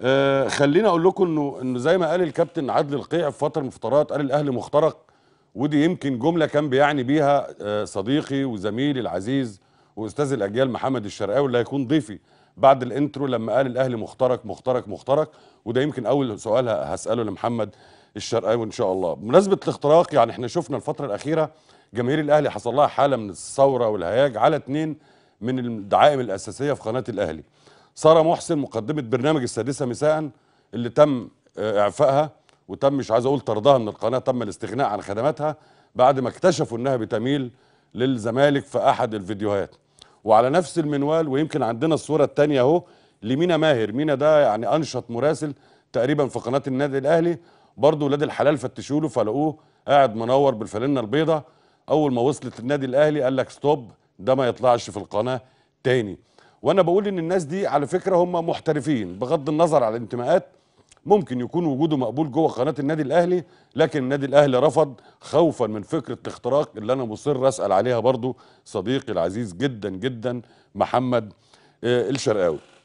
آه خليني اقول لكم انه انه زي ما قال الكابتن عادل القيع في فتره من الفترات قال الاهلي مخترق ودي يمكن جمله كان بيعني بيها آه صديقي وزميلي العزيز واستاذ الاجيال محمد الشرقاوي اللي هيكون ضيفي بعد الانترو لما قال الاهلي مخترق مخترق مخترق وده يمكن اول سؤال هساله لمحمد الشرقاوي ان شاء الله بمناسبه الاختراق يعني احنا شفنا الفتره الاخيره جماهير الاهلي حصل لها حاله من الثوره والهياج على اثنين من الدعائم الاساسيه في قناه الاهلي ساره محسن مقدمه برنامج السادسه مساء اللي تم اعفائها وتم مش عايز اقول طردها من القناه تم الاستغناء عن خدماتها بعد ما اكتشفوا انها بتميل للزمالك في احد الفيديوهات وعلى نفس المنوال ويمكن عندنا الصوره الثانيه اهو لمينا ماهر مينا ده يعني انشط مراسل تقريبا في قناه النادي الاهلي برضه ولاد الحلال فتشوا له فلقوه قاعد منور بالفانله البيضاء اول ما وصلت النادي الاهلي قال لك ستوب ده ما يطلعش في القناه تاني وانا بقول ان الناس دي على فكره هم محترفين بغض النظر على الانتماءات ممكن يكون وجوده مقبول جوه قناه النادي الاهلي لكن النادي الاهلي رفض خوفا من فكره الاختراق اللي انا مصر اسال عليها برضو صديقي العزيز جدا جدا محمد آه، الشرقاوي